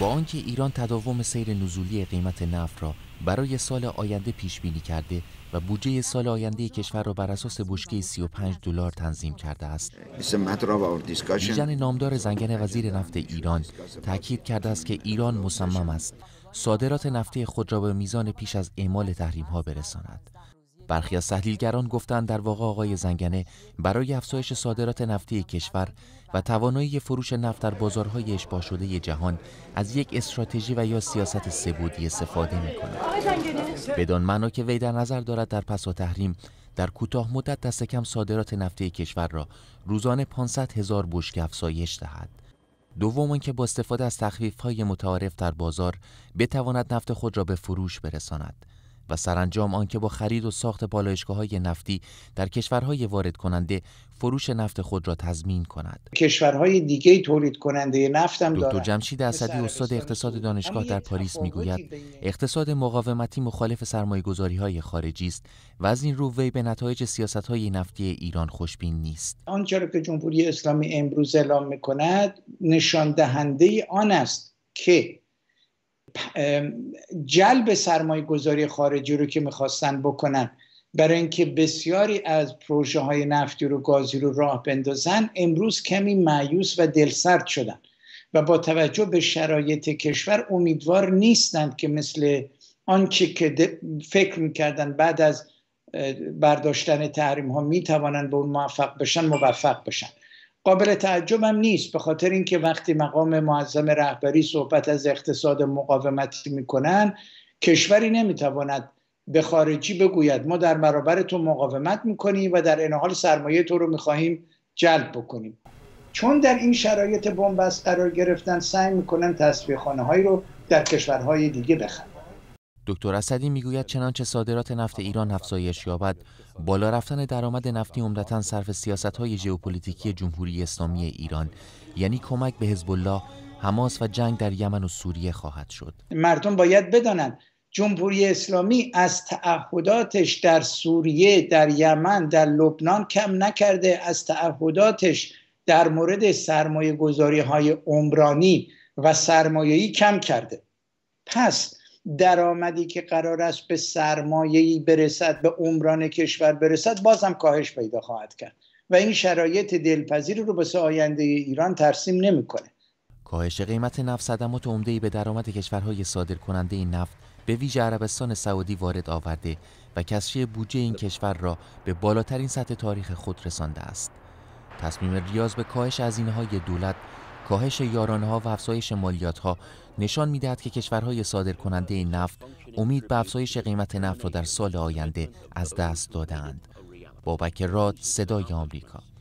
با آنکه ایران تداوم سیر نزولی قیمت نفت را برای سال آینده پیش بینی کرده و بودجه سال آینده کشور را بر اساس بشکه 35 دلار تنظیم کرده است. بیژن نامدار زنگن وزیر نفت ایران تاکید کرده است که ایران مصمم است صادرات نفتی خود را به میزان پیش از اعمال تحریم ها برساند. برخی از تحلیلگران گفتند در واقع آقای زنگنه برای افزایش صادرات نفتی کشور و توانایی فروش نفت در بازارهای اشباع شده جهان از یک استراتژی و یا سیاست سبودی استفاده میکند بدان معنا که وی در نظر دارد در پس و تحریم در کوتاه مدت دست کم صادرات نفتی کشور را روزانه 500 هزار بشک افزایش دهد. دوم که با استفاده از تخفیف های متعارف در بازار بتواند نفت خود را به فروش برساند. و سرانجام آنکه با خرید و ساخت پالایشگاه های نفتی در کشورهای وارد کننده فروش نفت خود را تضمین کند کشورهای دیگه تولید کننده نفت هم دکتر جمشید اسدی استاد اقتصاد دانشگاه در پاریس میگوید اقتصاد مقاومتی مخالف گذاری های خارجی است و از این رو وی به نتایج سیاست های نفتی ایران خوشبین نیست آنجا که جمهوری اسلامی امروز اعلام میکند نشان دهنده آن است که جلب سرمایه گذاری خارجی رو که میخواستن بکنن برای اینکه بسیاری از پروژه های نفتی رو گازی رو راه بندازن امروز کمی معیوس و دلسرد شدن و با توجه به شرایط کشور امیدوار نیستند که مثل آنچه که فکر میکردن بعد از برداشتن تحریم ها میتوانند به اون موفق بشن موفق بشن قابل تعجبم نیست به خاطر اینکه وقتی مقام معظم رهبری صحبت از اقتصاد مقاومتی میکنن کشوری نمیتواند به خارجی بگوید ما در برابر تو مقاومت میکنیم و در این حال سرمایه تو رو میخواهیم جلب بکنیم چون در این شرایط بنبست قرار گرفتن سعی میکنن تصفیه خانه هایی رو در کشورهای دیگه بخرن دکتر اسدی میگوید چنانچه صادرات نفت ایران افزایش یابد بالا رفتن درآمد نفتی عمدتا صرف سیاست های ژئوپلیتیکی جمهوری اسلامی ایران یعنی کمک به حزب الله حماس و جنگ در یمن و سوریه خواهد شد مردم باید بدانند جمهوری اسلامی از تعهداتش در سوریه در یمن در لبنان کم نکرده از تعهداتش در مورد سرمایه گذاری های عمرانی و سرمایه‌ای کم کرده پس درآمدی که قرار است به سرمایه‌ای برسد به عمران کشور برسد بازم کاهش پیدا خواهد کرد و این شرایط دلپذیر رو به آینده ایران ترسیم نمیکنه کاهش قیمت نفت صدمات ای به درآمد کشورهای صادرکننده نفت به ویژه عربستان سعودی وارد آورده و کسری بودجه این کشور را به بالاترین سطح تاریخ خود رسانده است. تصمیم ریاض به کاهش از اینهای دولت کاهش یارانها و افزایش مالیاتها نشان میدهد که کشورهای صادرکننده نفت امید به افزایش قیمت نفت را در سال آینده از دست دادند. بابک راد صدای آمریکا